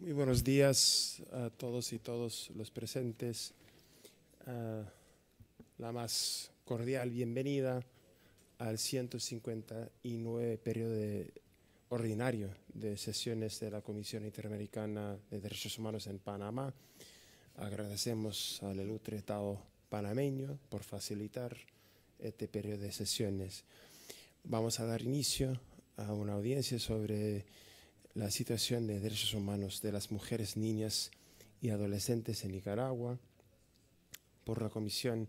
Muy buenos días a todos y todos los presentes. la más cordial bienvenida al 159 periodo ordinario de sesiones de la Comisión Interamericana de Derechos Humanos en Panamá. Agradecemos al ilustre Estado panameño por facilitar este periodo de sesiones. Vamos a dar inicio a una audiencia sobre la situación de derechos humanos de las mujeres, niñas y adolescentes en Nicaragua por la comisión,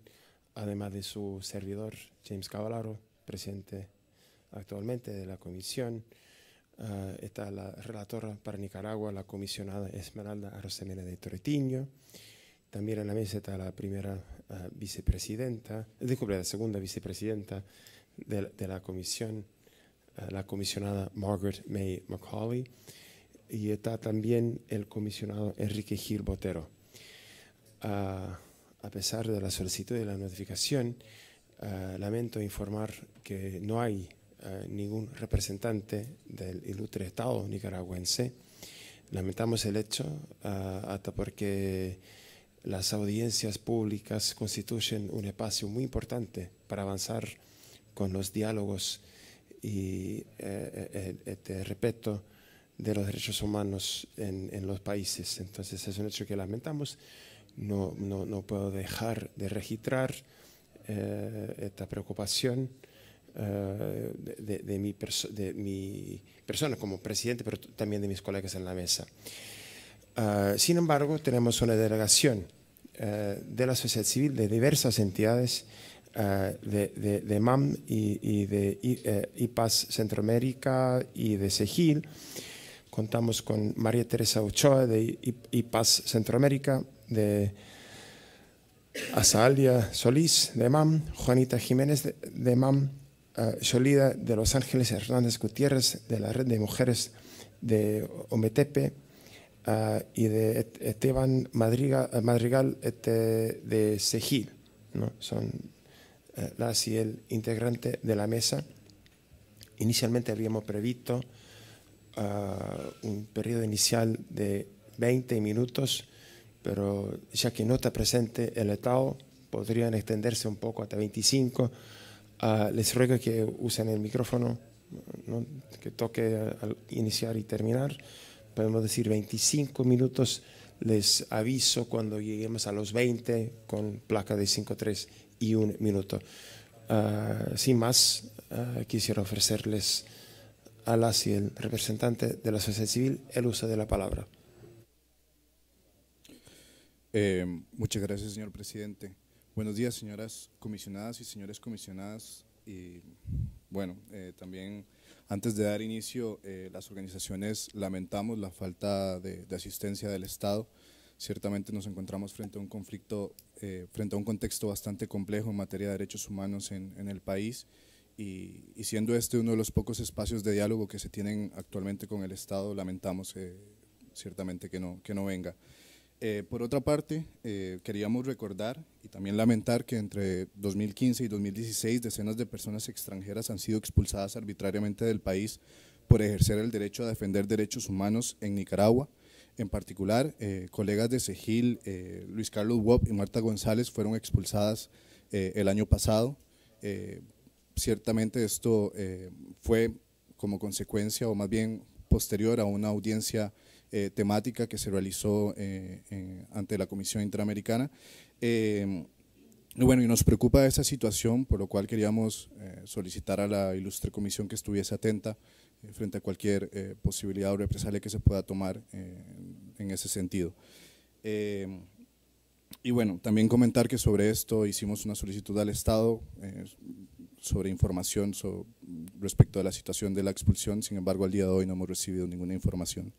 además de su servidor James Cavallaro, presidente actualmente de la comisión. Ah, está la relatora para Nicaragua, la comisionada Esmeralda Arosemena de Toretiño. También en la mesa está la primera ah, vicepresidenta, disculpe, la segunda vicepresidenta de la comisión, eh, la comisionada Margaret May McCauley y está también el comisionado Enrique Gil Botero. Ah, a pesar de la solicitud de la notificación, ah, lamento informar que no hay ah, ningún representante del ilustre Estado nicaragüense. Lamentamos el hecho, hasta porque las audiencias públicas constituyen un espacio muy importante para avanzar con los diálogos y eh, eh este respeto de los derechos humanos en, los países. Entonces es un hecho que lamentamos. No, no, no puedo dejar de registrar eh, esta preocupación eh, de, mi de, mi persona como presidente, pero también de mis colegas en la mesa. Ah, sin embargo, tenemos una delegación de la sociedad civil, de diversas entidades, eh, de, MAM y, de IPAS eh, Centroamérica y de Sejil, Contamos con María Teresa Ochoa de IPAS Centroamérica, de Azalia Solís de MAM, Juanita Jiménez de, MAM, Solida eh, de Los Ángeles Hernández Gutiérrez de la Red de Mujeres de Ometepe, y de Esteban Madrigal, este, de Sejil. ¿no? Son las y el integrante de la mesa. Inicialmente habíamos previsto ah, un periodo inicial de 20 minutos, pero ya que no está presente el Estado, podrían extenderse un poco hasta 25. Ah, les ruego que usen el micrófono, que toque al iniciar y terminar. Podemos decir 25 minutos. Les aviso cuando lleguemos a los 20 con placa de 53 y un minuto. Ah, sin más, ah, quisiera ofrecerles a las y el representante de la sociedad civil el uso de la palabra. Eh, muchas gracias, señor presidente. Buenos días, señoras comisionadas y señores comisionadas. Y bueno, eh, también antes de dar inicio, eh, las organizaciones lamentamos la falta de, de asistencia del Estado. Ciertamente nos encontramos frente a un conflicto eh, frente a un contexto bastante complejo en materia de derechos humanos en, el país y, siendo este uno de los pocos espacios de diálogo que se tienen actualmente con el Estado, lamentamos eh, ciertamente que no, que no venga. Eh, por otra parte, queríamos recordar y también lamentar que entre 2015 y 2016 decenas de personas extranjeras han sido expulsadas arbitrariamente del país por ejercer el derecho a defender derechos humanos en Nicaragua, en particular, eh, colegas de Segil, eh, Luis Carlos Wop y Marta González fueron expulsadas eh, el año pasado. ciertamente esto fue como consecuencia o más bien posterior a una audiencia temática que se realizó ante la Comisión Interamericana. bueno, y nos preocupa esa situación, por lo cual queríamos solicitar a la ilustre comisión que estuviese atenta eh, frente a cualquier eh, posibilidad o represalia que se pueda tomar eh, en ese sentido. y bueno, también comentar que sobre esto hicimos una solicitud al Estado sobre información respecto a la situación de la expulsión, sin embargo al día de hoy no hemos recibido ninguna información.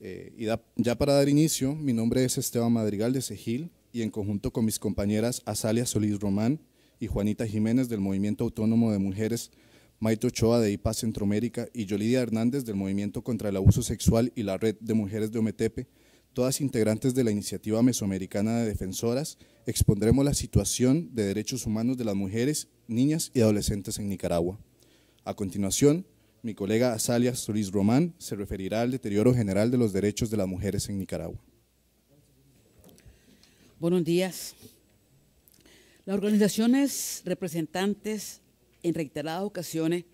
y ya para dar inicio, mi nombre es Esteban Madrigal de Sejil y en conjunto con mis compañeras Azalia Solís Román y Juanita Jiménez del Movimiento Autónomo de Mujeres Maito Ochoa de IPA Centroamérica y Yolidia Hernández del Movimiento contra el Abuso Sexual y la Red de Mujeres de Ometepe, todas integrantes de la Iniciativa Mesoamericana de Defensoras, expondremos la situación de derechos humanos de las mujeres, niñas y adolescentes en Nicaragua. A continuación, mi colega Azalia Solís Román se referirá al deterioro general de los derechos de las mujeres en Nicaragua. Buenos días. Las organizaciones representantes en reiteradas ocasiones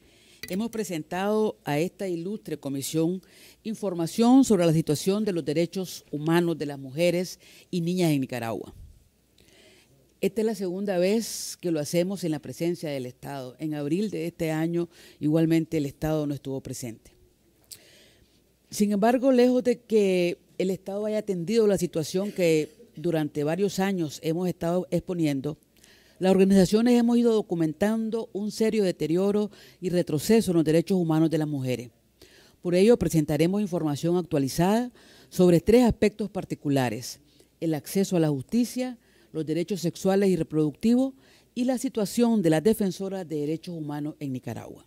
hemos presentado a esta ilustre comisión información sobre la situación de los derechos humanos de las mujeres y niñas en Nicaragua. Esta es la segunda vez que lo hacemos en la presencia del Estado. En abril de este año, igualmente, el Estado no estuvo presente. Sin embargo, lejos de que el Estado haya atendido la situación que durante varios años hemos estado exponiendo, las organizaciones hemos ido documentando un serio deterioro y retroceso en los derechos humanos de las mujeres. Por ello, presentaremos información actualizada sobre tres aspectos particulares, el acceso a la justicia, los derechos sexuales y reproductivos y la situación de las defensoras de derechos humanos en Nicaragua.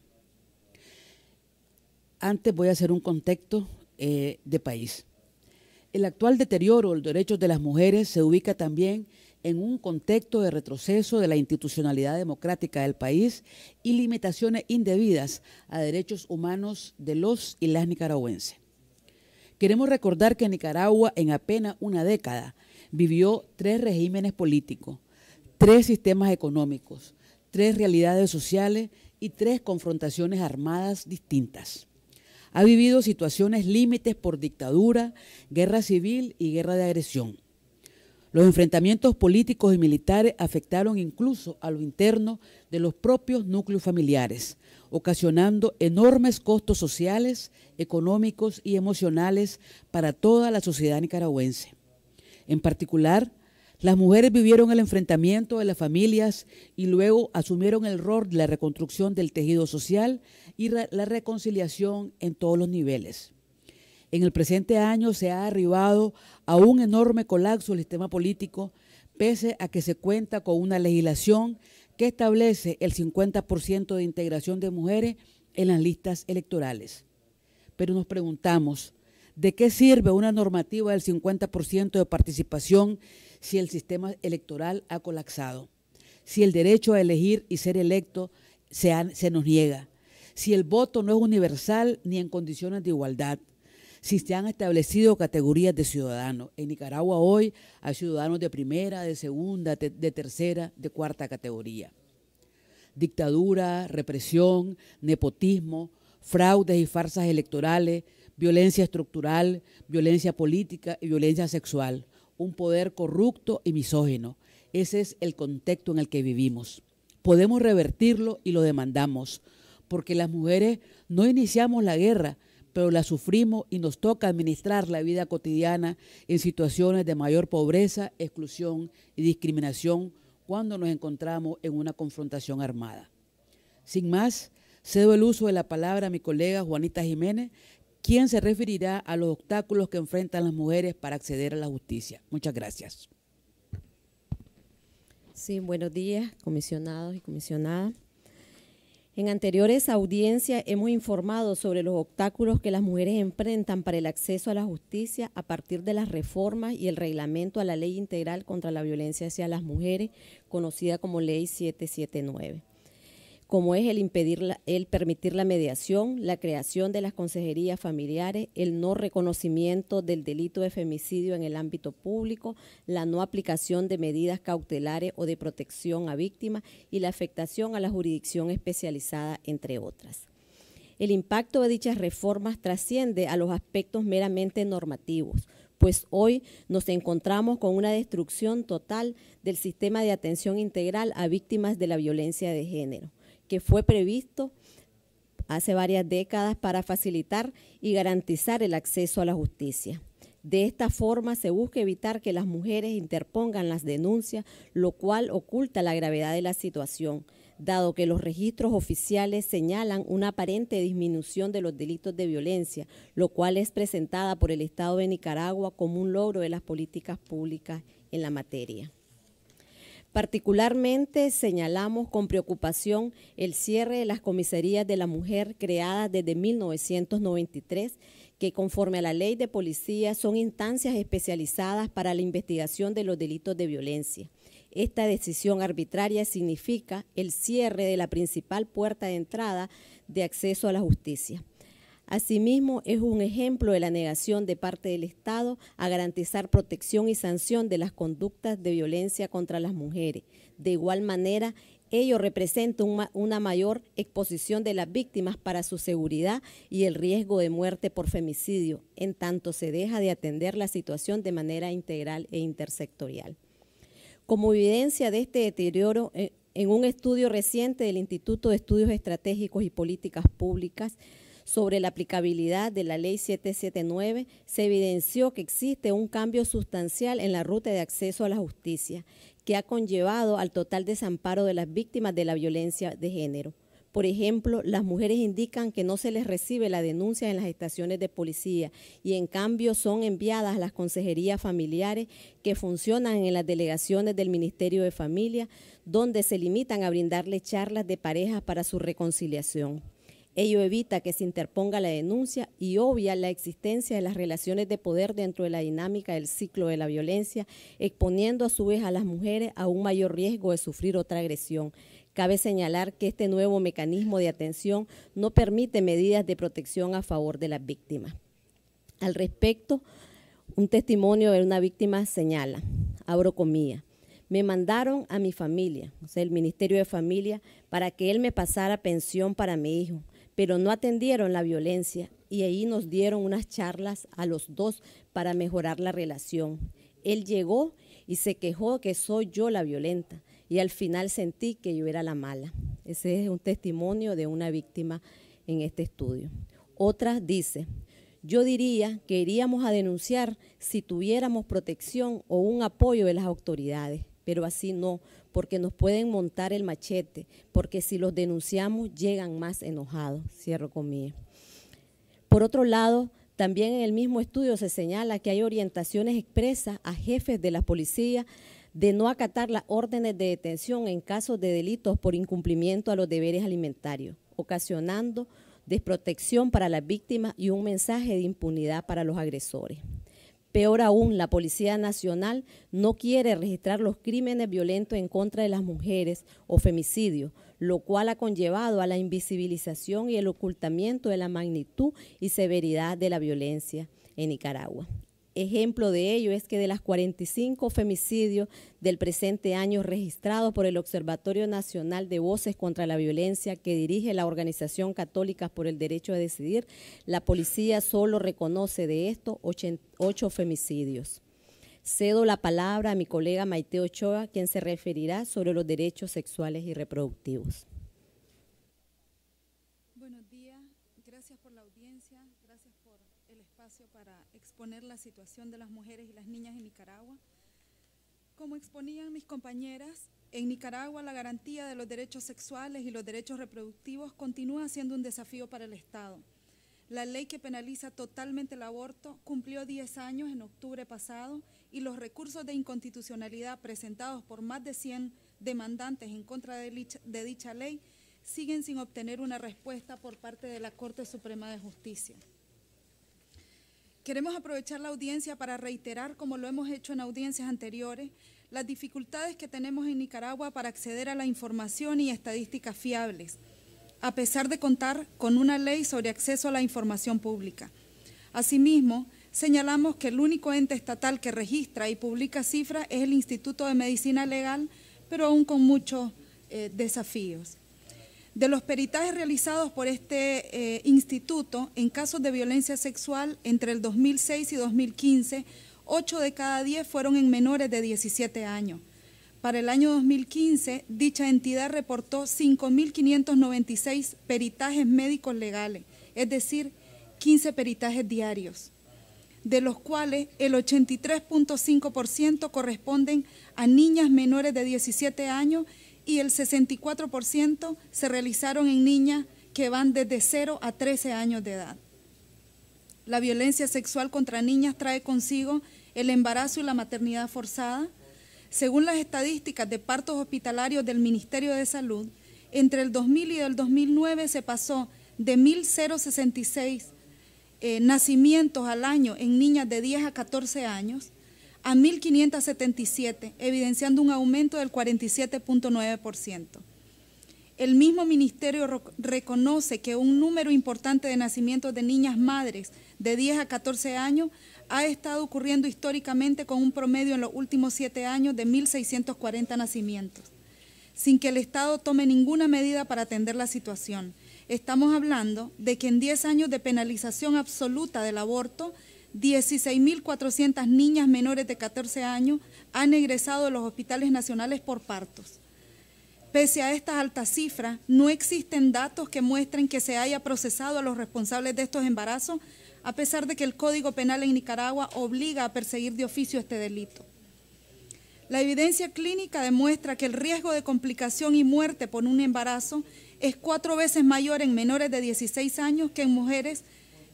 Antes voy a hacer un contexto eh, de país. El actual deterioro de los derechos de las mujeres se ubica también en en un contexto de retroceso de la institucionalidad democrática del país y limitaciones indebidas a derechos humanos de los y las nicaragüenses. Queremos recordar que Nicaragua en apenas una década vivió tres regímenes políticos, tres sistemas económicos, tres realidades sociales y tres confrontaciones armadas distintas. Ha vivido situaciones límites por dictadura, guerra civil y guerra de agresión. Los enfrentamientos políticos y militares afectaron incluso a lo interno de los propios núcleos familiares, ocasionando enormes costos sociales, económicos y emocionales para toda la sociedad nicaragüense. En particular, las mujeres vivieron el enfrentamiento de las familias y luego asumieron el rol de la reconstrucción del tejido social y la reconciliación en todos los niveles. En el presente año se ha arribado a un enorme colapso del sistema político, pese a que se cuenta con una legislación que establece el 50% de integración de mujeres en las listas electorales. Pero nos preguntamos, ¿de qué sirve una normativa del 50% de participación si el sistema electoral ha colapsado? Si el derecho a elegir y ser electo se, se nos niega, si el voto no es universal ni en condiciones de igualdad, si se han establecido categorías de ciudadanos. En Nicaragua hoy hay ciudadanos de primera, de segunda, de tercera, de cuarta categoría. Dictadura, represión, nepotismo, fraudes y farsas electorales, violencia estructural, violencia política y violencia sexual, un poder corrupto y misógino. Ese es el contexto en el que vivimos. Podemos revertirlo y lo demandamos, porque las mujeres no iniciamos la guerra, pero la sufrimos y nos toca administrar la vida cotidiana en situaciones de mayor pobreza, exclusión y discriminación cuando nos encontramos en una confrontación armada. Sin más, cedo el uso de la palabra a mi colega Juanita Jiménez, quien se referirá a los obstáculos que enfrentan las mujeres para acceder a la justicia. Muchas gracias. Sí, buenos días, comisionados y comisionadas. En anteriores audiencias hemos informado sobre los obstáculos que las mujeres enfrentan para el acceso a la justicia a partir de las reformas y el reglamento a la Ley Integral contra la Violencia hacia las Mujeres, conocida como Ley 779 como es el, impedir la, permitir la mediación, la creación de las consejerías familiares, el no reconocimiento del delito de femicidio en el ámbito público, la no aplicación de medidas cautelares o de protección a víctimas y la afectación a la jurisdicción especializada, entre otras. El impacto de dichas reformas trasciende a los aspectos meramente normativos, pues hoy nos encontramos con una destrucción total del sistema de atención integral a víctimas de la violencia de género que fue previsto hace varias décadas para facilitar y garantizar el acceso a la justicia. De esta forma se busca evitar que las mujeres interpongan las denuncias, lo cual oculta la gravedad de la situación, dado que los registros oficiales señalan una aparente disminución de los delitos de violencia, lo cual es presentada por el Estado de Nicaragua como un logro de las políticas públicas en la materia. Particularmente señalamos con preocupación el cierre de las comisarías de la mujer creadas desde 1993, que conforme a la ley de policía son instancias especializadas para la investigación de los delitos de violencia. Esta decisión arbitraria significa el cierre de la principal puerta de entrada de acceso a la justicia. Asimismo, es un ejemplo de la negación de parte del Estado a garantizar protección y sanción de las conductas de violencia contra las mujeres. De igual manera, ello representa una mayor exposición de las víctimas para su seguridad y el riesgo de muerte por femicidio, en tanto se deja de atender la situación de manera integral e intersectorial. Como evidencia de este deterioro, eh, en un estudio reciente del Instituto de Estudios Estratégicos y Políticas Públicas, sobre la aplicabilidad de la Ley 779, se evidenció que existe un cambio sustancial en la ruta de acceso a la justicia, que ha conllevado al total desamparo de las víctimas de la violencia de género. Por ejemplo, las mujeres indican que no se les recibe la denuncia en las estaciones de policía y en cambio son enviadas a las consejerías familiares que funcionan en las delegaciones del Ministerio de Familia, donde se limitan a brindarle charlas de parejas para su reconciliación. Ello evita que se interponga la denuncia y obvia la existencia de las relaciones de poder dentro de la dinámica del ciclo de la violencia, exponiendo a su vez a las mujeres a un mayor riesgo de sufrir otra agresión. Cabe señalar que este nuevo mecanismo de atención no permite medidas de protección a favor de las víctimas. Al respecto, un testimonio de una víctima señala, abro comía, me mandaron a mi familia, o sea, el Ministerio de Familia, para que él me pasara pensión para mi hijo pero no atendieron la violencia y ahí nos dieron unas charlas a los dos para mejorar la relación. Él llegó y se quejó que soy yo la violenta y al final sentí que yo era la mala. Ese es un testimonio de una víctima en este estudio. Otra dice, yo diría que iríamos a denunciar si tuviéramos protección o un apoyo de las autoridades pero así no, porque nos pueden montar el machete, porque si los denunciamos llegan más enojados, cierro comillas. Por otro lado, también en el mismo estudio se señala que hay orientaciones expresas a jefes de la policía de no acatar las órdenes de detención en casos de delitos por incumplimiento a los deberes alimentarios, ocasionando desprotección para las víctimas y un mensaje de impunidad para los agresores. Peor aún, la Policía Nacional no quiere registrar los crímenes violentos en contra de las mujeres o femicidios, lo cual ha conllevado a la invisibilización y el ocultamiento de la magnitud y severidad de la violencia en Nicaragua. Ejemplo de ello es que de las 45 femicidios del presente año registrados por el Observatorio Nacional de Voces contra la Violencia que dirige la Organización Católica por el Derecho a Decidir, la policía solo reconoce de estos 8 femicidios. Cedo la palabra a mi colega Maite Ochoa, quien se referirá sobre los derechos sexuales y reproductivos. la situación de las mujeres y las niñas en Nicaragua. Como exponían mis compañeras, en Nicaragua la garantía de los derechos sexuales y los derechos reproductivos continúa siendo un desafío para el Estado. La ley que penaliza totalmente el aborto cumplió 10 años en octubre pasado y los recursos de inconstitucionalidad presentados por más de 100 demandantes en contra de dicha ley siguen sin obtener una respuesta por parte de la Corte Suprema de Justicia. Queremos aprovechar la audiencia para reiterar, como lo hemos hecho en audiencias anteriores, las dificultades que tenemos en Nicaragua para acceder a la información y estadísticas fiables, a pesar de contar con una ley sobre acceso a la información pública. Asimismo, señalamos que el único ente estatal que registra y publica cifras es el Instituto de Medicina Legal, pero aún con muchos eh, desafíos de los peritajes realizados por este eh, instituto en casos de violencia sexual entre el 2006 y 2015, 8 de cada 10 fueron en menores de 17 años. Para el año 2015, dicha entidad reportó 5.596 peritajes médicos legales, es decir, 15 peritajes diarios, de los cuales el 83.5% corresponden a niñas menores de 17 años y el 64% se realizaron en niñas que van desde 0 a 13 años de edad. La violencia sexual contra niñas trae consigo el embarazo y la maternidad forzada. Según las estadísticas de partos hospitalarios del Ministerio de Salud, entre el 2000 y el 2009 se pasó de 1.066 eh, nacimientos al año en niñas de 10 a 14 años a 1.577, evidenciando un aumento del 47.9%. El mismo ministerio reconoce que un número importante de nacimientos de niñas madres de 10 a 14 años ha estado ocurriendo históricamente con un promedio en los últimos siete años de 1.640 nacimientos, sin que el Estado tome ninguna medida para atender la situación. Estamos hablando de que en 10 años de penalización absoluta del aborto, 16.400 niñas menores de 14 años han egresado a los hospitales nacionales por partos. Pese a estas altas cifras, no existen datos que muestren que se haya procesado a los responsables de estos embarazos, a pesar de que el Código Penal en Nicaragua obliga a perseguir de oficio este delito. La evidencia clínica demuestra que el riesgo de complicación y muerte por un embarazo es cuatro veces mayor en menores de 16 años que en mujeres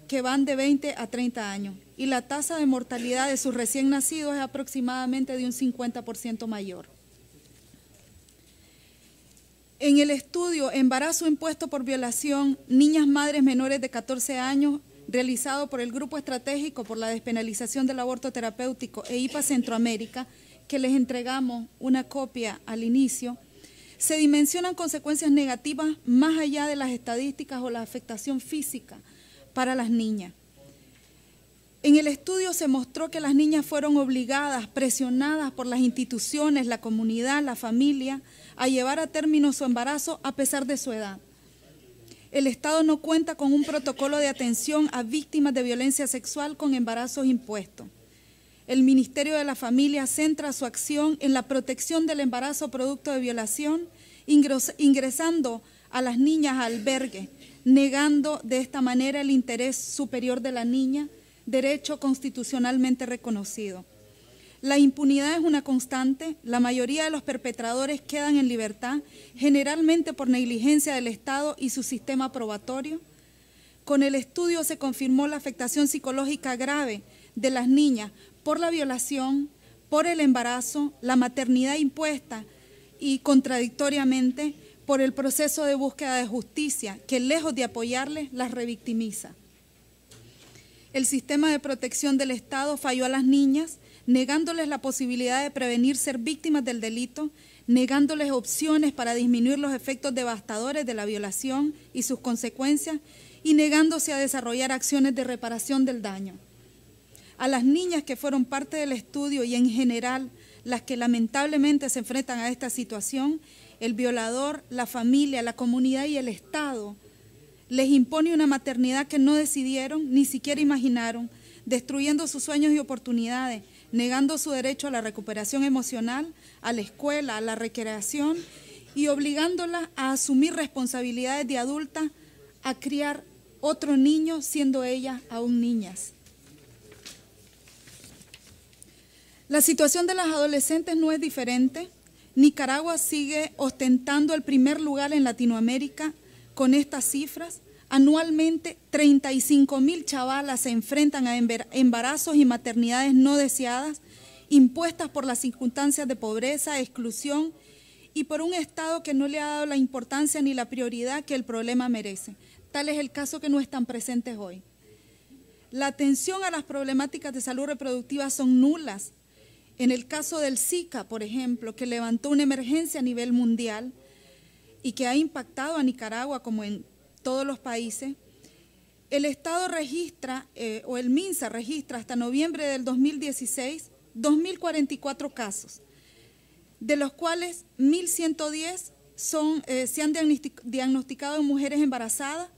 que van de 20 a 30 años y la tasa de mortalidad de sus recién nacidos es aproximadamente de un 50% mayor. En el estudio Embarazo impuesto por violación, niñas madres menores de 14 años, realizado por el Grupo Estratégico por la Despenalización del Aborto Terapéutico e IPA Centroamérica, que les entregamos una copia al inicio, se dimensionan consecuencias negativas más allá de las estadísticas o la afectación física para las niñas. En el estudio se mostró que las niñas fueron obligadas, presionadas por las instituciones, la comunidad, la familia, a llevar a término su embarazo a pesar de su edad. El Estado no cuenta con un protocolo de atención a víctimas de violencia sexual con embarazos impuestos. El Ministerio de la Familia centra su acción en la protección del embarazo producto de violación, ingresando a las niñas a albergue, negando de esta manera el interés superior de la niña derecho constitucionalmente reconocido. La impunidad es una constante, la mayoría de los perpetradores quedan en libertad, generalmente por negligencia del Estado y su sistema probatorio. Con el estudio se confirmó la afectación psicológica grave de las niñas por la violación, por el embarazo, la maternidad impuesta y contradictoriamente por el proceso de búsqueda de justicia que lejos de apoyarles las revictimiza el sistema de protección del Estado falló a las niñas, negándoles la posibilidad de prevenir ser víctimas del delito, negándoles opciones para disminuir los efectos devastadores de la violación y sus consecuencias, y negándose a desarrollar acciones de reparación del daño. A las niñas que fueron parte del estudio y en general las que lamentablemente se enfrentan a esta situación, el violador, la familia, la comunidad y el Estado les impone una maternidad que no decidieron ni siquiera imaginaron, destruyendo sus sueños y oportunidades, negando su derecho a la recuperación emocional, a la escuela, a la recreación y obligándolas a asumir responsabilidades de adulta, a criar otro niño siendo ellas aún niñas. La situación de las adolescentes no es diferente. Nicaragua sigue ostentando el primer lugar en Latinoamérica con estas cifras Anualmente, 35 mil chavalas se enfrentan a embarazos y maternidades no deseadas, impuestas por las circunstancias de pobreza, exclusión y por un Estado que no le ha dado la importancia ni la prioridad que el problema merece. Tal es el caso que no están presentes hoy. La atención a las problemáticas de salud reproductiva son nulas. En el caso del Zika, por ejemplo, que levantó una emergencia a nivel mundial y que ha impactado a Nicaragua como en todos los países, el Estado registra, eh, o el MINSA registra hasta noviembre del 2016, 2.044 casos, de los cuales 1.110 son, eh, se han diagnosticado en mujeres embarazadas.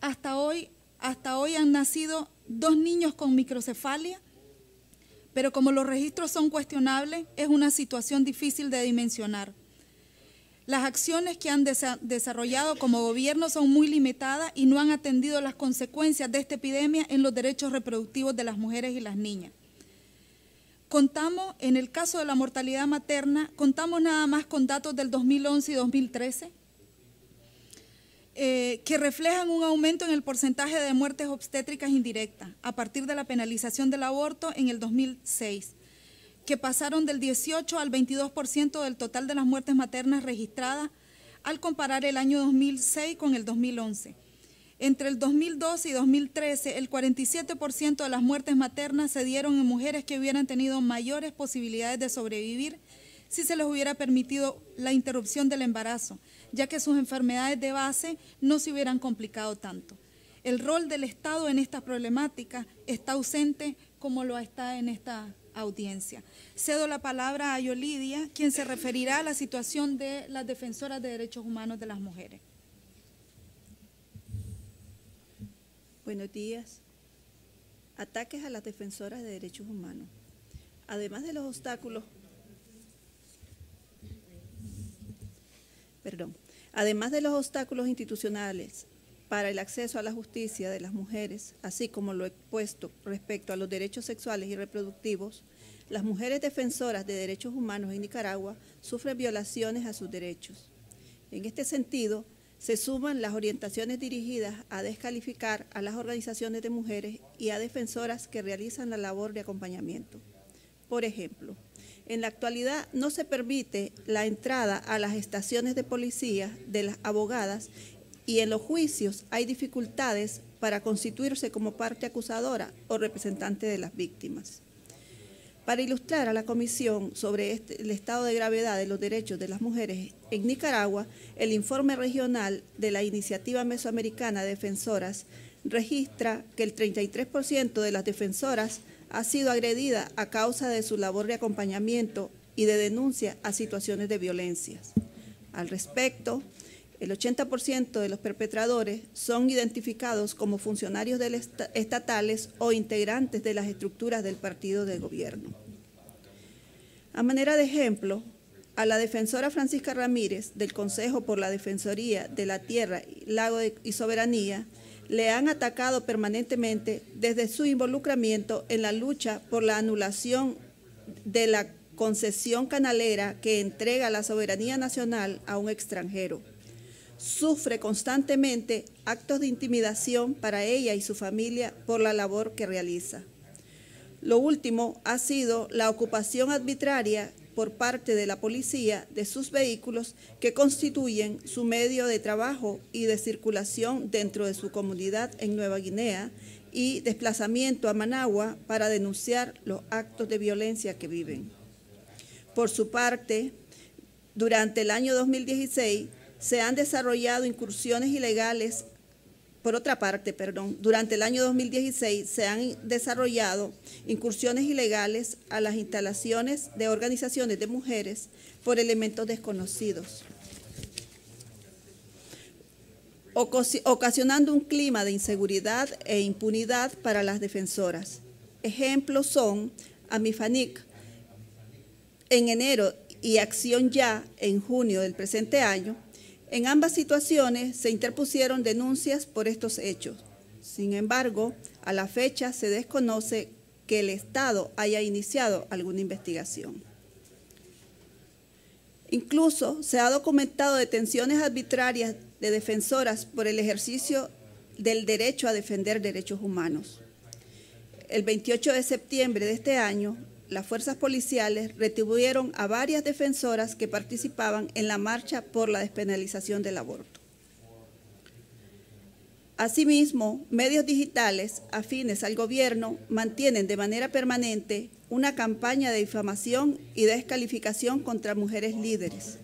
Hasta hoy, hasta hoy han nacido dos niños con microcefalia, pero como los registros son cuestionables, es una situación difícil de dimensionar. Las acciones que han desarrollado como gobierno son muy limitadas y no han atendido las consecuencias de esta epidemia en los derechos reproductivos de las mujeres y las niñas. Contamos, en el caso de la mortalidad materna, contamos nada más con datos del 2011 y 2013, eh, que reflejan un aumento en el porcentaje de muertes obstétricas indirectas a partir de la penalización del aborto en el 2006 que pasaron del 18 al 22% del total de las muertes maternas registradas al comparar el año 2006 con el 2011. Entre el 2012 y 2013, el 47% de las muertes maternas se dieron en mujeres que hubieran tenido mayores posibilidades de sobrevivir si se les hubiera permitido la interrupción del embarazo, ya que sus enfermedades de base no se hubieran complicado tanto. El rol del Estado en esta problemática está ausente como lo está en esta audiencia. Cedo la palabra a Yolidia, quien se referirá a la situación de las defensoras de derechos humanos de las mujeres. Buenos días. Ataques a las defensoras de derechos humanos. Además de los obstáculos, perdón, además de los obstáculos institucionales para el acceso a la justicia de las mujeres, así como lo expuesto respecto a los derechos sexuales y reproductivos, las mujeres defensoras de derechos humanos en Nicaragua sufren violaciones a sus derechos. En este sentido, se suman las orientaciones dirigidas a descalificar a las organizaciones de mujeres y a defensoras que realizan la labor de acompañamiento. Por ejemplo, en la actualidad no se permite la entrada a las estaciones de policía de las abogadas y en los juicios hay dificultades para constituirse como parte acusadora o representante de las víctimas. Para ilustrar a la Comisión sobre este, el estado de gravedad de los derechos de las mujeres en Nicaragua, el informe regional de la Iniciativa Mesoamericana de Defensoras registra que el 33% de las defensoras ha sido agredida a causa de su labor de acompañamiento y de denuncia a situaciones de violencia. Al respecto, el 80% de los perpetradores son identificados como funcionarios estatales o integrantes de las estructuras del partido de gobierno. A manera de ejemplo, a la defensora Francisca Ramírez del Consejo por la Defensoría de la Tierra, Lago y Soberanía le han atacado permanentemente desde su involucramiento en la lucha por la anulación de la concesión canalera que entrega la soberanía nacional a un extranjero sufre constantemente actos de intimidación para ella y su familia por la labor que realiza. Lo último ha sido la ocupación arbitraria por parte de la policía de sus vehículos que constituyen su medio de trabajo y de circulación dentro de su comunidad en Nueva Guinea y desplazamiento a Managua para denunciar los actos de violencia que viven. Por su parte, durante el año 2016, se han desarrollado incursiones ilegales, por otra parte, perdón, durante el año 2016 se han desarrollado incursiones ilegales a las instalaciones de organizaciones de mujeres por elementos desconocidos, ocasionando un clima de inseguridad e impunidad para las defensoras. Ejemplos son Amifanic en enero y Acción Ya en junio del presente año, en ambas situaciones se interpusieron denuncias por estos hechos. Sin embargo, a la fecha se desconoce que el Estado haya iniciado alguna investigación. Incluso se ha documentado detenciones arbitrarias de defensoras por el ejercicio del derecho a defender derechos humanos. El 28 de septiembre de este año, las fuerzas policiales retribuyeron a varias defensoras que participaban en la marcha por la despenalización del aborto. Asimismo, medios digitales afines al gobierno mantienen de manera permanente una campaña de difamación y descalificación contra mujeres líderes.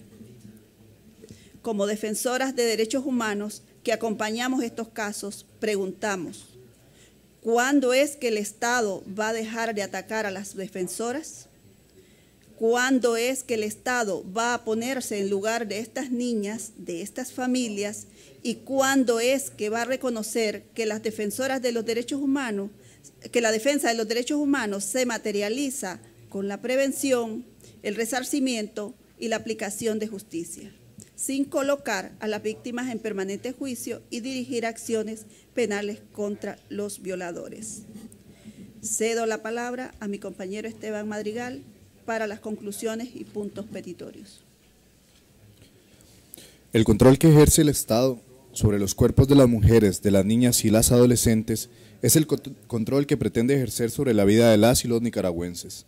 Como defensoras de derechos humanos que acompañamos estos casos, preguntamos, ¿Cuándo es que el Estado va a dejar de atacar a las defensoras? ¿Cuándo es que el Estado va a ponerse en lugar de estas niñas, de estas familias? ¿Y cuándo es que va a reconocer que las defensoras de los derechos humanos, que la defensa de los derechos humanos se materializa con la prevención, el resarcimiento y la aplicación de justicia? sin colocar a las víctimas en permanente juicio y dirigir acciones penales contra los violadores. Cedo la palabra a mi compañero Esteban Madrigal para las conclusiones y puntos petitorios. El control que ejerce el Estado sobre los cuerpos de las mujeres, de las niñas y las adolescentes es el control que pretende ejercer sobre la vida de las y los nicaragüenses.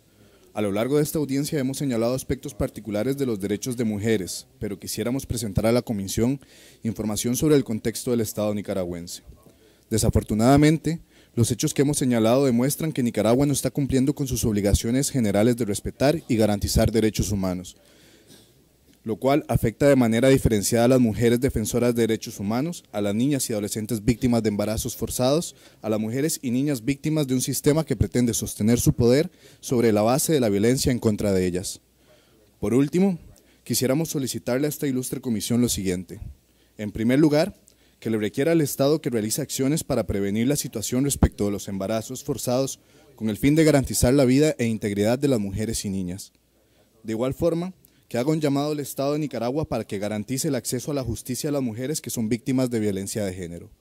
A lo largo de esta audiencia hemos señalado aspectos particulares de los derechos de mujeres, pero quisiéramos presentar a la Comisión información sobre el contexto del Estado nicaragüense. Desafortunadamente, los hechos que hemos señalado demuestran que Nicaragua no está cumpliendo con sus obligaciones generales de respetar y garantizar derechos humanos, lo cual afecta de manera diferenciada a las mujeres defensoras de derechos humanos, a las niñas y adolescentes víctimas de embarazos forzados, a las mujeres y niñas víctimas de un sistema que pretende sostener su poder sobre la base de la violencia en contra de ellas. Por último, quisiéramos solicitarle a esta ilustre comisión lo siguiente. En primer lugar, que le requiera al Estado que realice acciones para prevenir la situación respecto de los embarazos forzados con el fin de garantizar la vida e integridad de las mujeres y niñas. De igual forma, que haga un llamado al Estado de Nicaragua para que garantice el acceso a la justicia a las mujeres que son víctimas de violencia de género.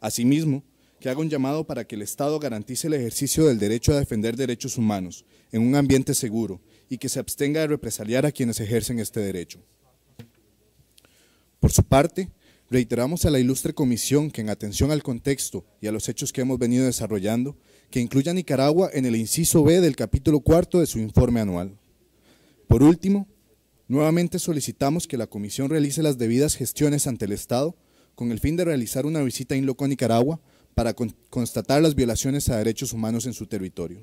Asimismo, que haga un llamado para que el Estado garantice el ejercicio del derecho a defender derechos humanos en un ambiente seguro y que se abstenga de represaliar a quienes ejercen este derecho. Por su parte, reiteramos a la ilustre comisión que en atención al contexto y a los hechos que hemos venido desarrollando, que incluya a Nicaragua en el inciso B del capítulo cuarto de su informe anual. Por último, Nuevamente solicitamos que la Comisión realice las debidas gestiones ante el Estado con el fin de realizar una visita in loco a Nicaragua para constatar las violaciones a derechos humanos en su territorio.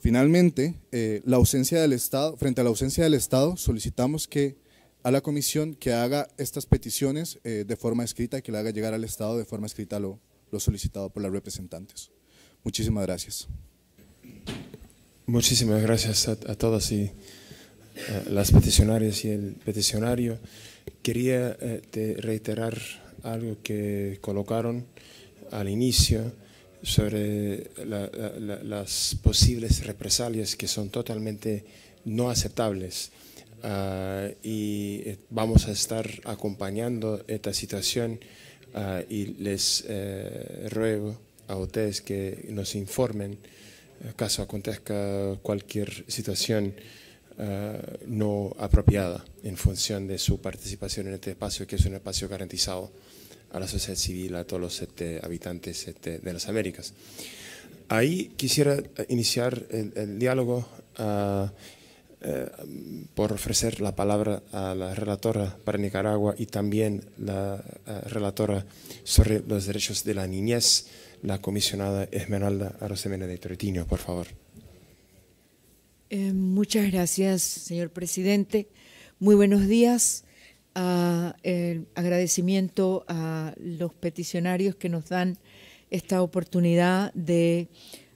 Finalmente, eh, la ausencia del Estado, frente a la ausencia del Estado, solicitamos que a la Comisión que haga estas peticiones eh, de forma escrita y que la haga llegar al Estado de forma escrita lo, solicitado por las representantes. Muchísimas gracias. Muchísimas gracias a, a todas y eh, las peticionarias y el peticionario. Quería eh, reiterar algo que colocaron al inicio sobre las posibles represalias que son totalmente no aceptables. Ah, y eh, vamos a estar acompañando esta situación ah, y les ruego a ustedes que nos informen caso acontezca cualquier situación eh, no apropiada en función de su participación en este espacio, que es un espacio garantizado a la sociedad civil, a todos los este, habitantes este, de las Américas. Ahí quisiera iniciar el, diálogo ah, eh, por ofrecer la palabra a la relatora para Nicaragua y también la ah, relatora sobre los derechos de la niñez, la comisionada Esmeralda Arosemena de Toretino, por favor. Eh, muchas gracias, señor presidente. Muy buenos días. Ah, el agradecimiento a los peticionarios que nos dan esta oportunidad de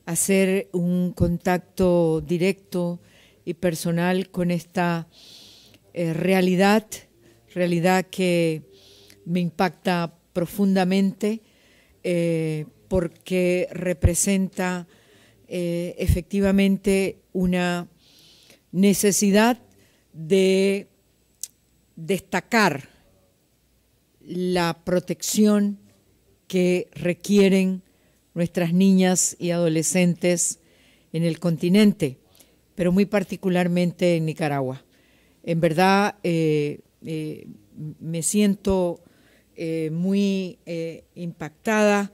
hacer un contacto directo y personal con esta eh, realidad, realidad que me impacta profundamente eh, porque representa efectivamente una necesidad de destacar la protección que requieren nuestras niñas y adolescentes en el continente, pero muy particularmente en Nicaragua. En verdad, eh, eh, me siento eh, muy impactada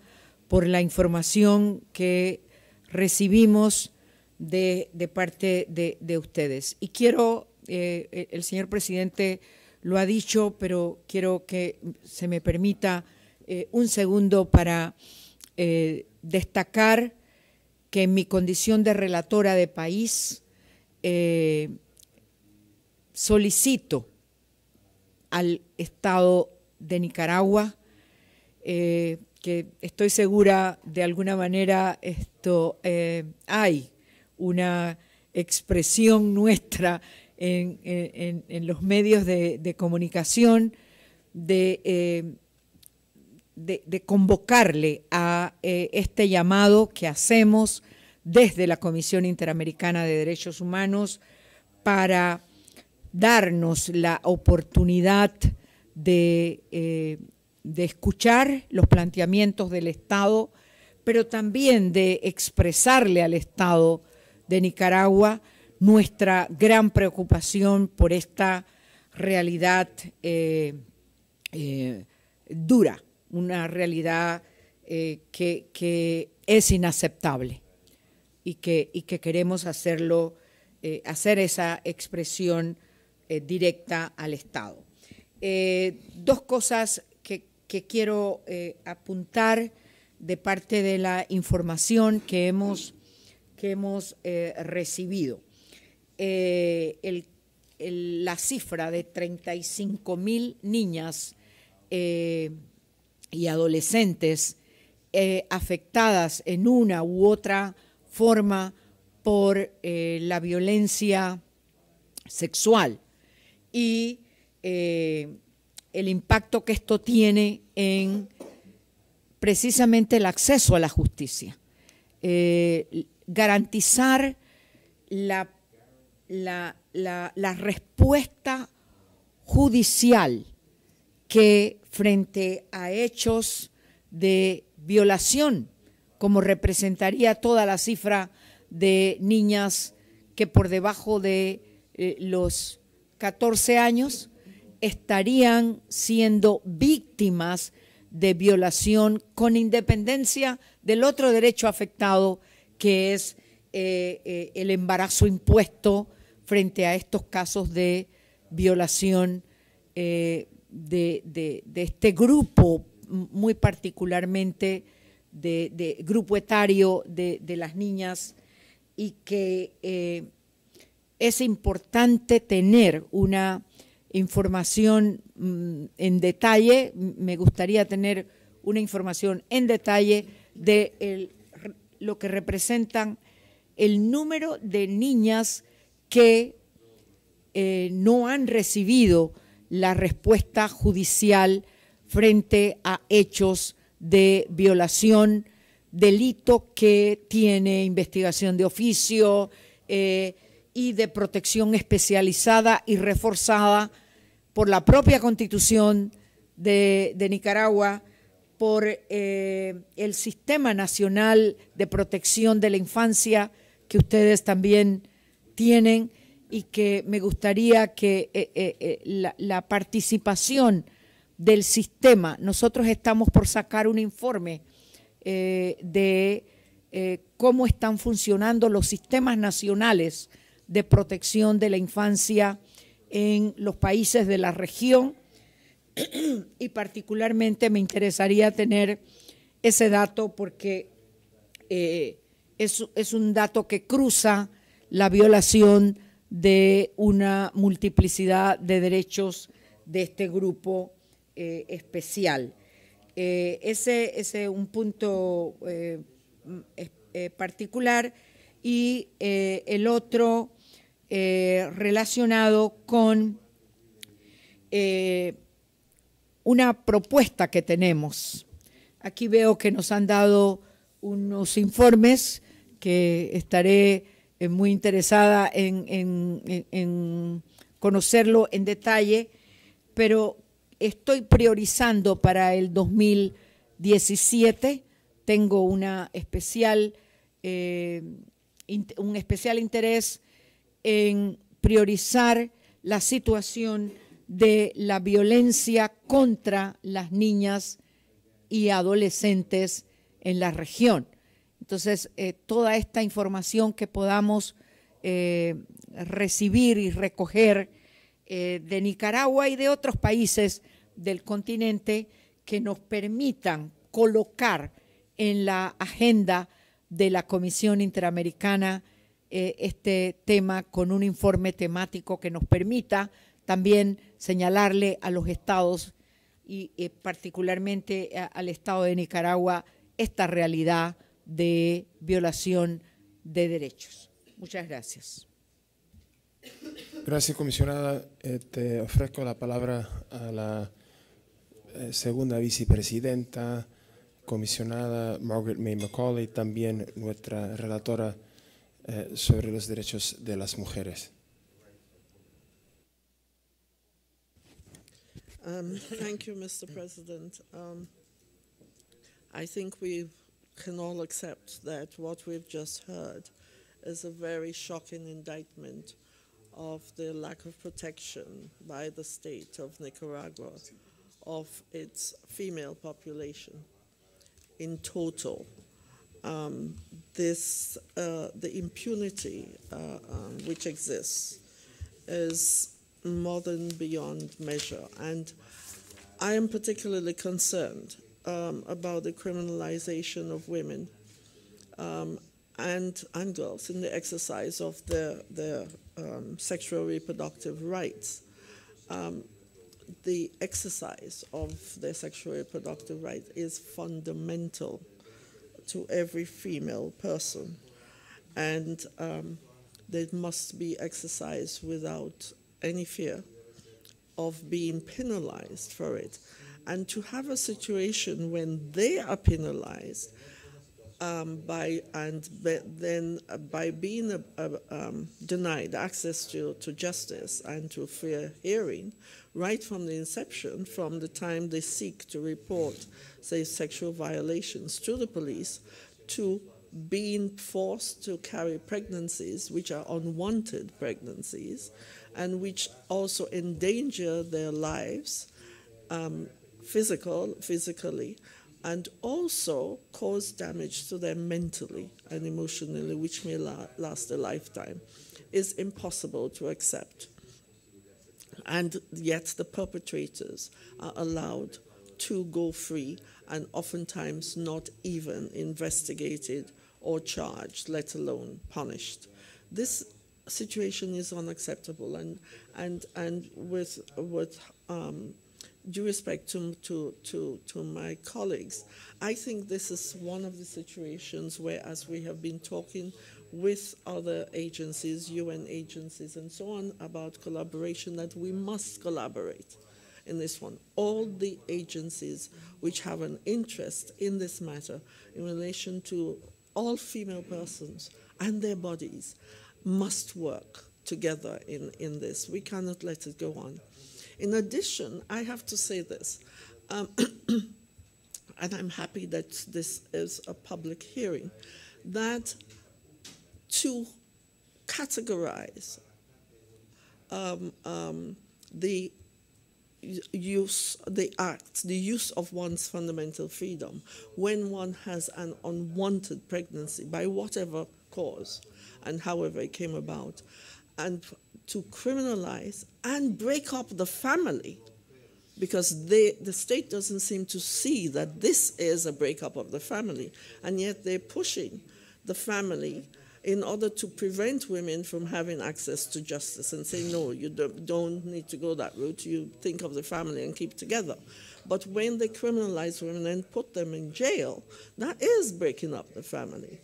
por la información que recibimos de, parte de, ustedes. Y quiero, eh, eh, el señor presidente lo ha dicho, pero quiero que se me permita eh, un segundo para destacar que en mi condición de relatora de país solicito al Estado de Nicaragua que estoy segura de alguna manera esto hay una expresión nuestra en, los medios de, comunicación, eh, de, convocarle a eh, este llamado que hacemos desde la Comisión Interamericana de Derechos Humanos para darnos la oportunidad de, eh, de escuchar los planteamientos del Estado, pero también de expresarle al Estado de Nicaragua, nuestra gran preocupación por esta realidad eh, eh, dura, una realidad eh, que, es inaceptable y que, que queremos hacerlo, hacer esa expresión directa al Estado. dos cosas que quiero apuntar de parte de la información que hemos hemos eh, recibido. Eh, la cifra de 35 mil niñas eh, y adolescentes afectadas en una u otra forma por la violencia sexual y el impacto que esto tiene en precisamente el acceso a la justicia. Eh, garantizar la, la, la, respuesta judicial que frente a hechos de violación, como representaría toda la cifra de niñas que por debajo de eh, los 14 años estarían siendo víctimas de violación con independencia del otro derecho afectado que es eh, eh, el embarazo impuesto frente a estos casos de violación eh, de, este grupo, muy particularmente de, grupo etario de, las niñas, y que es importante tener una información mm, en detalle, me gustaría tener una información en detalle de lo que representan el número de niñas que eh, no han recibido la respuesta judicial frente a hechos de violación, delito que tiene investigación de oficio eh, y de protección especializada y reforzada por la propia constitución de Nicaragua por eh, el Sistema Nacional de Protección de la Infancia que ustedes también tienen y que me gustaría que eh, eh, la, participación del sistema, nosotros estamos por sacar un informe de cómo están funcionando los sistemas nacionales de protección de la infancia en los países de la región y particularmente me interesaría tener ese dato porque eh, es, un dato que cruza la violación de una multiplicidad de derechos de este grupo eh, especial. Eh, ese es un punto particular y el otro relacionado con una propuesta que tenemos. Aquí veo que nos han dado unos informes que estaré eh, muy interesada en, conocerlo en detalle, pero estoy priorizando para el 2017. Tengo una especial, eh, un especial interés en priorizar la situación de la violencia contra las niñas y adolescentes en la región. Entonces, eh, toda esta información que podamos eh, recibir y recoger eh, de Nicaragua y de otros países del continente que nos permitan colocar en la agenda de la Comisión Interamericana este tema con un informe temático que nos permita también señalarle a los estados y eh, particularmente eh, al estado de Nicaragua esta realidad de violación de derechos. Muchas gracias. Gracias, comisionada. te este, ofrezco la palabra a la eh, segunda vicepresidenta, comisionada Margaret May McCauley, también nuestra relatora sobre los derechos de las mujeres. Um, thank you, Mr. President. Um, I think we can all accept that what we've just heard is a very shocking indictment of the lack of protection by the state of Nicaragua of its female population in total. Um, this, uh, the impunity uh, um, which exists is modern beyond measure. And I am particularly concerned um, about the criminalization of women um, and, and girls in the exercise of their, their um, sexual reproductive rights. Um, the exercise of their sexual reproductive rights is fundamental to every female person. And um, they must be exercised without any fear of being penalized for it. And to have a situation when they are penalized um, by and then uh, by being a, uh, a, uh, um, denied access to, to justice and to fair hearing right from the inception, from the time they seek to report, say, sexual violations to the police, to being forced to carry pregnancies, which are unwanted pregnancies, and which also endanger their lives um, physical, physically and also cause damage to them mentally and emotionally, which may la last a lifetime, is impossible to accept. And yet the perpetrators are allowed to go free and oftentimes not even investigated or charged, let alone punished. This situation is unacceptable, and and and with with um, due respect to, to, to, to my colleagues, I think this is one of the situations where, as we have been talking with other agencies, UN agencies, and so on, about collaboration, that we must collaborate in this one. All the agencies which have an interest in this matter in relation to all female persons and their bodies must work together in, in this. We cannot let it go on. In addition, I have to say this, um, and I'm happy that this is a public hearing, that to categorize um, um, the use, the act, the use of one's fundamental freedom when one has an unwanted pregnancy by whatever cause and however it came about, and to criminalize and break up the family because they, the state doesn't seem to see that this is a breakup of the family, and yet they're pushing the family in order to prevent women from having access to justice and say, no, you don't need to go that route, you think of the family and keep together. But when they criminalize women and put them in jail, that is breaking up the family.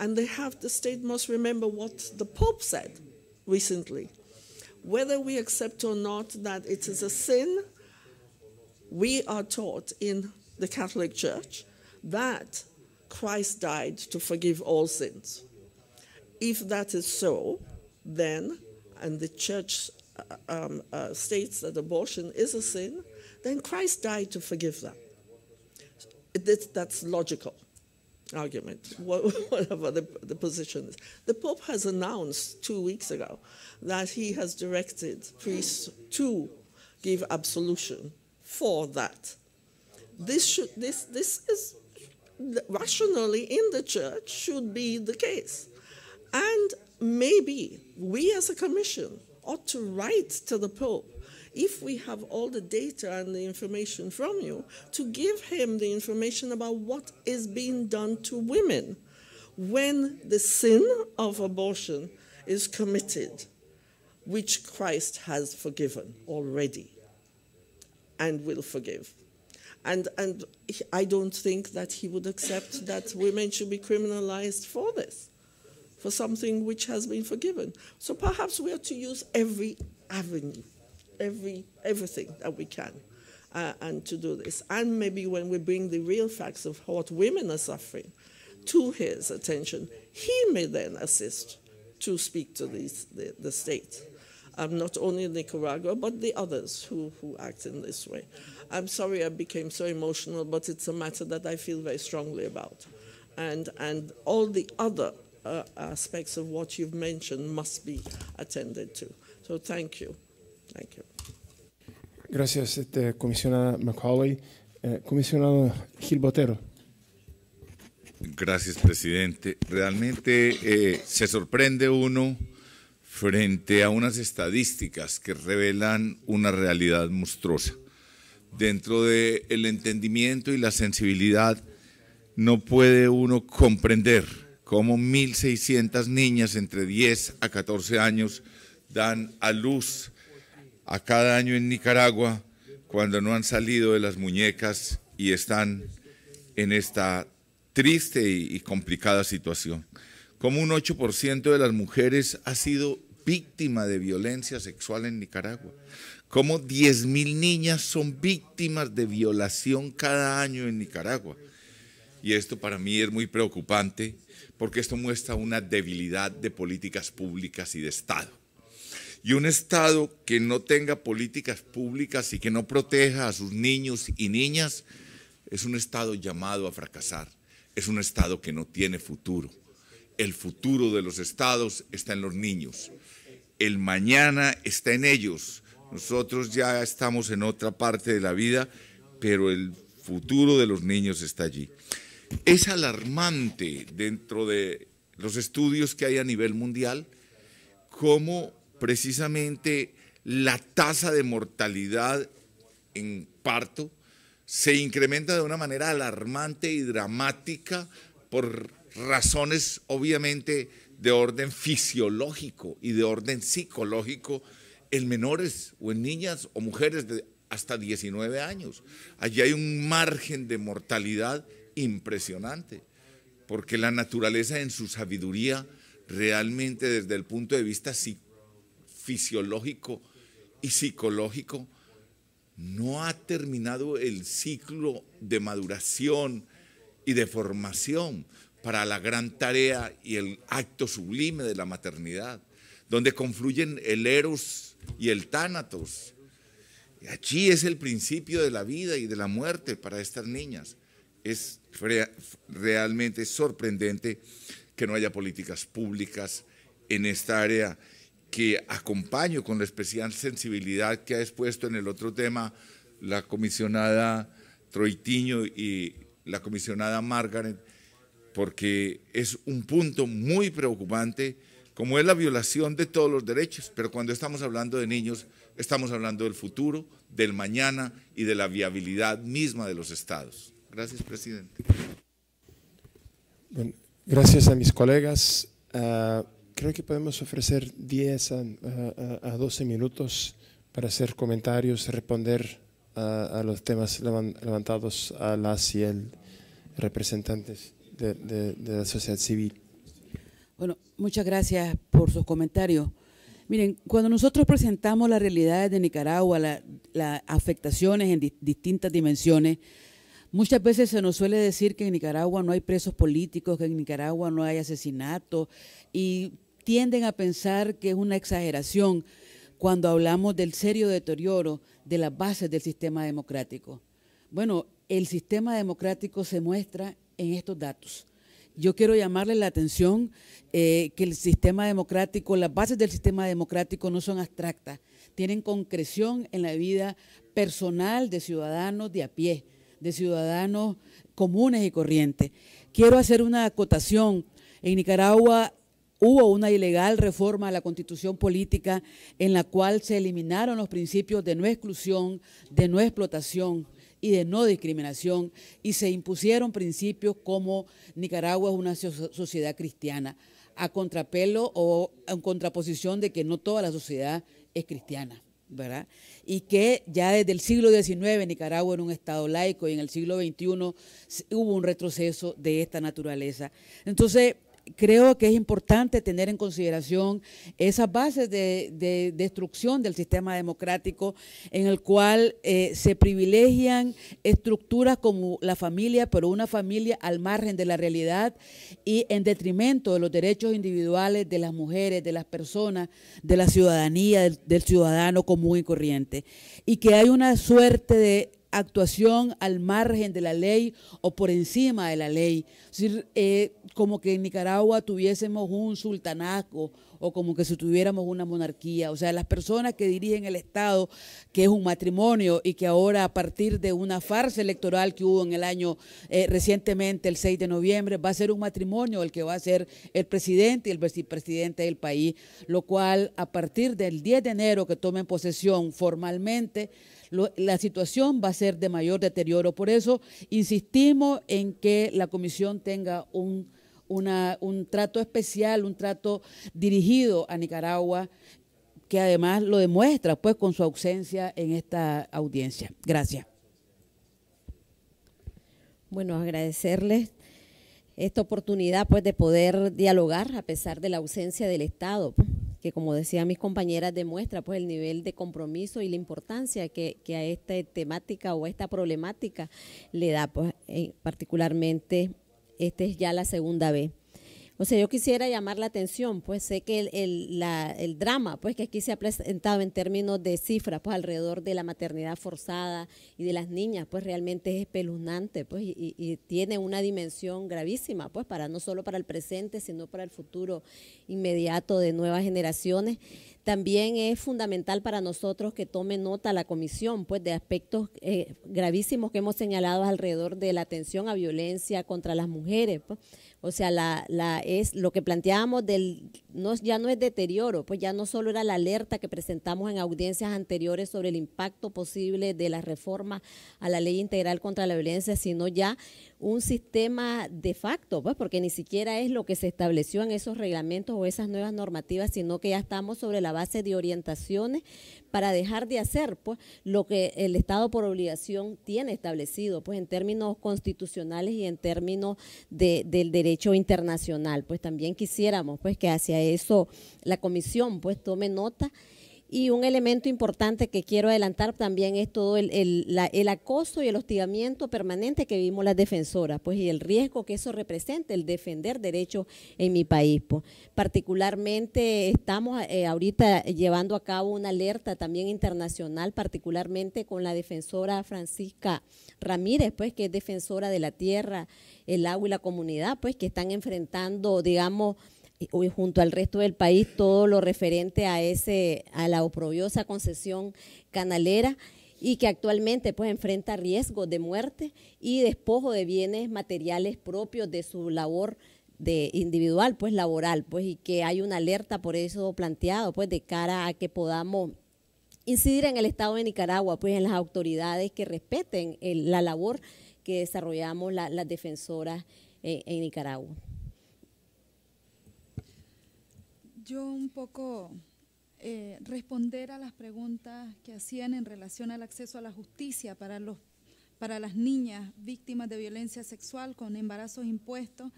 And they have, the state must remember what the Pope said recently. Whether we accept or not that it is a sin, we are taught in the Catholic Church that Christ died to forgive all sins. If that is so, then, and the church uh, um, uh, states that abortion is a sin, then Christ died to forgive that. That's logical argument, whatever the, the position is. The Pope has announced two weeks ago that he has directed priests to give absolution for that. This should this this is rationally in the church should be the case, and maybe we as a commission ought to write to the Pope if we have all the data and the information from you, to give him the information about what is being done to women when the sin of abortion is committed, which Christ has forgiven already and will forgive. And, and I don't think that he would accept that women should be criminalized for this, for something which has been forgiven. So perhaps we are to use every avenue every, everything that we can uh, and to do this. And maybe when we bring the real facts of what women are suffering to his attention, he may then assist to speak to these, the, the state. Um, not only Nicaragua, but the others who, who act in this way. I'm sorry I became so emotional, but it's a matter that I feel very strongly about. And, and all the other uh, aspects of what you've mentioned must be attended to. So thank you. Thank you. Gracias, este, comisionada Macaulay. Eh, comisionado Gil Botero. Gracias, presidente. Realmente eh, se sorprende uno frente a unas estadísticas que revelan una realidad monstruosa. Dentro del entendimiento y la sensibilidad, no puede uno comprender cómo 1.600 niñas entre 10 a 14 años dan a luz a cada año en Nicaragua cuando no han salido de las muñecas y están en esta triste y, complicada situación. Como un 8% de las mujeres ha sido víctima de violencia sexual en Nicaragua. Como 10.000 niñas son víctimas de violación cada año en Nicaragua. Y esto para mí es muy preocupante porque esto muestra una debilidad de políticas públicas y de Estado. Y un Estado que no tenga políticas públicas y que no proteja a sus niños y niñas es un Estado llamado a fracasar. Es un Estado que no tiene futuro. El futuro de los Estados está en los niños. El mañana está en ellos. Nosotros ya estamos en otra parte de la vida, pero el futuro de los niños está allí. Es alarmante dentro de los estudios que hay a nivel mundial cómo precisamente la tasa de mortalidad en parto se incrementa de una manera alarmante y dramática por razones obviamente de orden fisiológico y de orden psicológico en menores o en niñas o mujeres de hasta 19 años. Allí hay un margen de mortalidad impresionante, porque la naturaleza en su sabiduría realmente desde el punto de vista psicológico fisiológico y psicológico, no ha terminado el ciclo de maduración y de formación para la gran tarea y el acto sublime de la maternidad, donde confluyen el eros y el tánatos. Y allí es el principio de la vida y de la muerte para estas niñas. Es realmente sorprendente que no haya políticas públicas en esta área que acompaño con la especial sensibilidad que ha expuesto en el otro tema la comisionada Troitiño y la comisionada Margaret, porque es un punto muy preocupante, como es la violación de todos los derechos, pero cuando estamos hablando de niños, estamos hablando del futuro, del mañana y de la viabilidad misma de los estados. Gracias, presidente. gracias a mis colegas. Ah, creo que podemos ofrecer 10 a, a, 12 minutos para hacer comentarios, responder a, los temas levantados a las y el representantes de, la sociedad civil. Bueno, muchas gracias por sus comentarios. Miren, cuando nosotros presentamos las realidades de Nicaragua, las afectaciones en distintas dimensiones, muchas veces se nos suele decir que en Nicaragua no hay presos políticos, que en Nicaragua no hay asesinatos, y tienden a pensar que es una exageración cuando hablamos del serio deterioro de las bases del sistema democrático. Bueno, el sistema democrático se muestra en estos datos. Yo quiero llamarle la atención eh, que el sistema democrático, las bases del sistema democrático no son abstractas, tienen concreción en la vida personal de ciudadanos de a pie, de ciudadanos comunes y corrientes. Quiero hacer una acotación. En Nicaragua Hubo una ilegal reforma a la constitución política en la cual se eliminaron los principios de no exclusión, de no explotación y de no discriminación y se impusieron principios como Nicaragua es una sociedad cristiana, a contrapelo o en contraposición de que no toda la sociedad es cristiana. ¿verdad? Y que ya desde el siglo XIX Nicaragua era un Estado laico y en el siglo XXI hubo un retroceso de esta naturaleza. Entonces, creo que es importante tener en consideración esas bases de, destrucción del sistema democrático en el cual eh, se privilegian estructuras como la familia, pero una familia al margen de la realidad y en detrimento de los derechos individuales de las mujeres, de las personas, de la ciudadanía, del, ciudadano común y corriente. Y que hay una suerte de actuación al margen de la ley o por encima de la ley. Es decir, eh, como que en Nicaragua tuviésemos un sultanato o como que si tuviéramos una monarquía. O sea, las personas que dirigen el Estado, que es un matrimonio y que ahora a partir de una farsa electoral que hubo en el año eh, recientemente, el 6 de noviembre, va a ser un matrimonio el que va a ser el presidente y el vicepresidente del país, lo cual a partir del 10 de enero que tomen posesión formalmente, la situación va a ser de mayor deterioro. Por eso insistimos en que la comisión tenga un un trato especial, un trato dirigido a Nicaragua, que además lo demuestra pues con su ausencia en esta audiencia. Gracias. Bueno, agradecerles esta oportunidad pues de poder dialogar a pesar de la ausencia del Estado, que como decían mis compañeras demuestra pues el nivel de compromiso y la importancia que, a esta temática o a esta problemática le da pues, eh, particularmente esta es ya la segunda vez. O sea, yo quisiera llamar la atención, pues sé que el, drama, pues que aquí se ha presentado en términos de cifras, pues alrededor de la maternidad forzada y de las niñas, pues realmente es espeluznante, pues y, tiene una dimensión gravísima, pues para no solo para el presente, sino para el futuro inmediato de nuevas generaciones también es fundamental para nosotros que tome nota la comisión pues de aspectos eh, gravísimos que hemos señalado alrededor de la atención a violencia contra las mujeres pues. O sea, la, la, es lo que planteábamos del no, ya no es deterioro, pues ya no solo era la alerta que presentamos en audiencias anteriores sobre el impacto posible de la reforma a la ley integral contra la violencia, sino ya un sistema de facto, pues porque ni siquiera es lo que se estableció en esos reglamentos o esas nuevas normativas, sino que ya estamos sobre la base de orientaciones para dejar de hacer pues, lo que el Estado por obligación tiene establecido, pues en términos constitucionales y en términos del derecho internacional. Pues también quisiéramos pues, que hacia eso la Comisión pues, tome nota y un elemento importante que quiero adelantar también es todo el, acoso y el hostigamiento permanente que vivimos las defensoras, pues y el riesgo que eso representa, el defender derechos en mi país. Pues. Particularmente estamos eh, ahorita llevando a cabo una alerta también internacional, particularmente con la defensora Francisca Ramírez, pues que es defensora de la tierra, el agua y la comunidad, pues que están enfrentando, digamos, hoy junto al resto del país todo lo referente a ese a la oprobiosa concesión canalera y que actualmente pues enfrenta riesgos de muerte y despojo de bienes materiales propios de su labor de individual, pues laboral, pues y que hay una alerta por eso planteado, pues de cara a que podamos incidir en el Estado de Nicaragua, pues en las autoridades que respeten la labor que desarrollamos las defensoras en Nicaragua. yo un poco eh, responder a las preguntas que hacían en relación al acceso a la justicia para, los, para las niñas víctimas de violencia sexual con embarazos impuestos.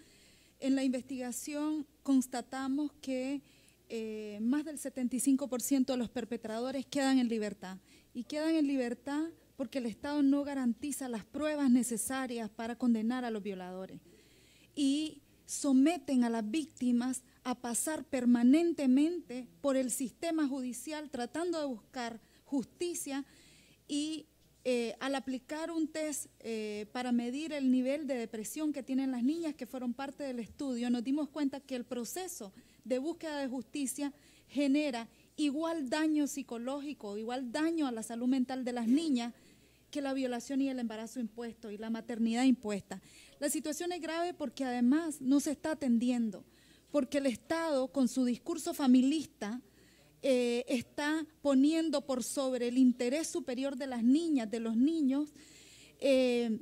En la investigación constatamos que eh, más del 75% de los perpetradores quedan en libertad y quedan en libertad porque el Estado no garantiza las pruebas necesarias para condenar a los violadores y someten a las víctimas a pasar permanentemente por el sistema judicial tratando de buscar justicia y eh, al aplicar un test eh, para medir el nivel de depresión que tienen las niñas que fueron parte del estudio, nos dimos cuenta que el proceso de búsqueda de justicia genera igual daño psicológico, igual daño a la salud mental de las niñas que la violación y el embarazo impuesto y la maternidad impuesta. La situación es grave porque además no se está atendiendo porque el Estado, con su discurso familista, eh, está poniendo por sobre el interés superior de las niñas, de los niños, eh,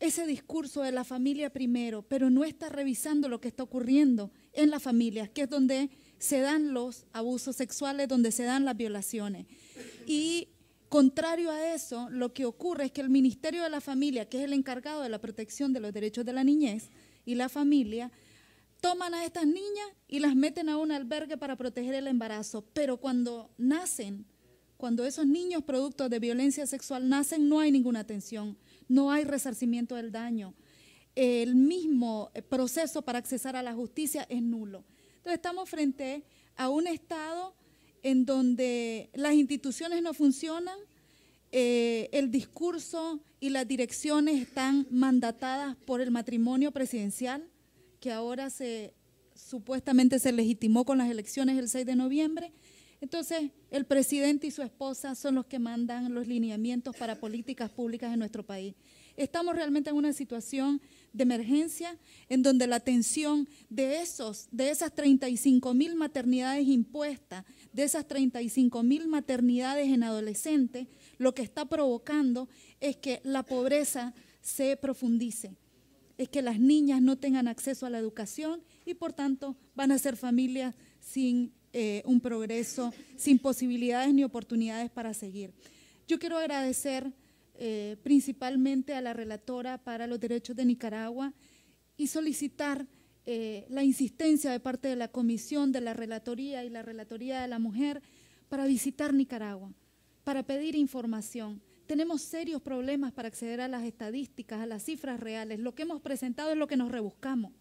ese discurso de la familia primero, pero no está revisando lo que está ocurriendo en las familias, que es donde se dan los abusos sexuales, donde se dan las violaciones. Y contrario a eso, lo que ocurre es que el Ministerio de la Familia, que es el encargado de la protección de los derechos de la niñez y la familia, toman a estas niñas y las meten a un albergue para proteger el embarazo. Pero cuando nacen, cuando esos niños productos de violencia sexual nacen, no hay ninguna atención, no hay resarcimiento del daño. El mismo eh, proceso para accesar a la justicia es nulo. Entonces estamos frente a un Estado en donde las instituciones no funcionan, eh, el discurso y las direcciones están mandatadas por el matrimonio presidencial, que ahora se supuestamente se legitimó con las elecciones el 6 de noviembre. Entonces, el presidente y su esposa son los que mandan los lineamientos para políticas públicas en nuestro país. Estamos realmente en una situación de emergencia en donde la tensión de, esos, de esas 35 mil maternidades impuestas, de esas 35 mil maternidades en adolescentes, lo que está provocando es que la pobreza se profundice es que las niñas no tengan acceso a la educación y por tanto van a ser familias sin eh, un progreso, sin posibilidades ni oportunidades para seguir. Yo quiero agradecer eh, principalmente a la relatora para los derechos de Nicaragua y solicitar eh, la insistencia de parte de la Comisión de la Relatoría y la Relatoría de la Mujer para visitar Nicaragua, para pedir información tenemos serios problemas para acceder a las estadísticas, a las cifras reales. Lo que hemos presentado es lo que nos rebuscamos.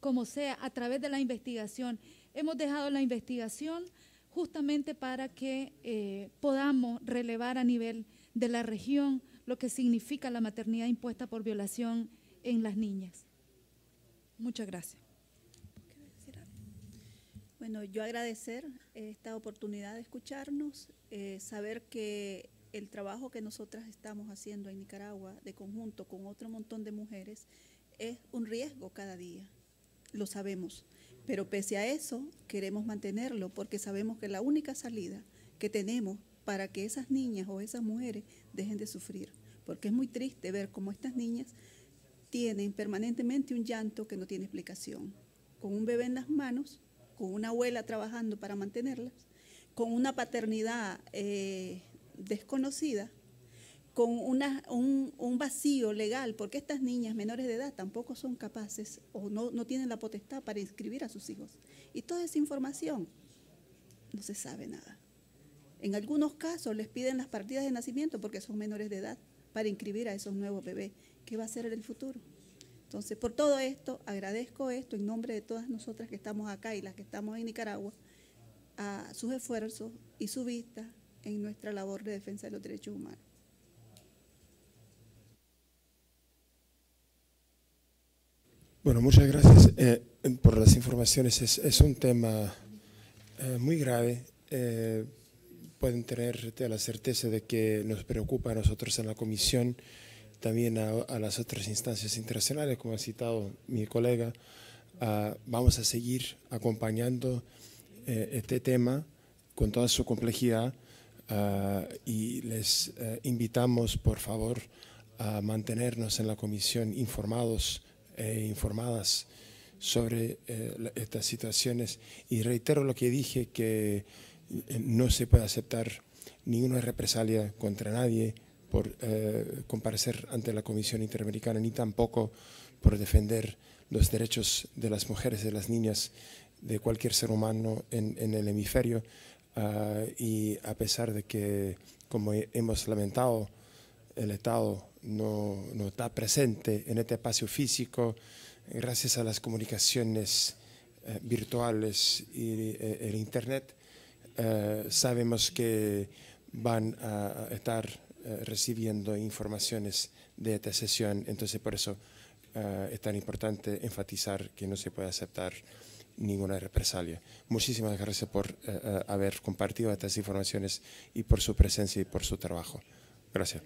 Como sea, a través de la investigación. Hemos dejado la investigación justamente para que eh, podamos relevar a nivel de la región lo que significa la maternidad impuesta por violación en las niñas. Muchas gracias. Bueno, yo agradecer esta oportunidad de escucharnos, eh, saber que el trabajo que nosotras estamos haciendo en Nicaragua de conjunto con otro montón de mujeres es un riesgo cada día, lo sabemos, pero pese a eso queremos mantenerlo porque sabemos que la única salida que tenemos para que esas niñas o esas mujeres dejen de sufrir, porque es muy triste ver cómo estas niñas tienen permanentemente un llanto que no tiene explicación, con un bebé en las manos, con una abuela trabajando para mantenerlas, con una paternidad eh, desconocida con una, un, vacío legal, porque estas niñas menores de edad tampoco son capaces o no, no tienen la potestad para inscribir a sus hijos. Y toda esa información no se sabe nada. En algunos casos les piden las partidas de nacimiento porque son menores de edad para inscribir a esos nuevos bebés. ¿Qué va a ser en el futuro? Entonces, por todo esto, agradezco esto en nombre de todas nosotras que estamos acá y las que estamos en Nicaragua, a sus esfuerzos y su vista en nuestra labor de defensa de los derechos humanos. Bueno, muchas gracias eh, por las informaciones. Es, un tema eh, muy grave. Eh, pueden tener la certeza de que nos preocupa a nosotros en la comisión, también a, las otras instancias internacionales, como ha citado mi colega. Ah, vamos a seguir acompañando este tema con toda su complejidad eh, y les eh, invitamos, por favor, a mantenernos en la comisión informados e informadas sobre eh, estas situaciones. Y reitero lo que dije, que no se puede aceptar ninguna represalia contra nadie por comparecer ante la Comisión Interamericana, ni tampoco por defender los derechos de las mujeres, de las niñas, de cualquier ser humano en, en el hemisferio. Ah, y a pesar de que, como hemos lamentado, el Estado no, está presente en este espacio físico, gracias a las comunicaciones eh, virtuales y eh, el Internet, eh, sabemos que van a estar recibiendo informaciones de esta sesión, entonces por eso es tan importante enfatizar que no se puede aceptar ninguna represalia. Muchísimas gracias por eh, eh, haber compartido estas informaciones y por su presencia y por su trabajo. Gracias.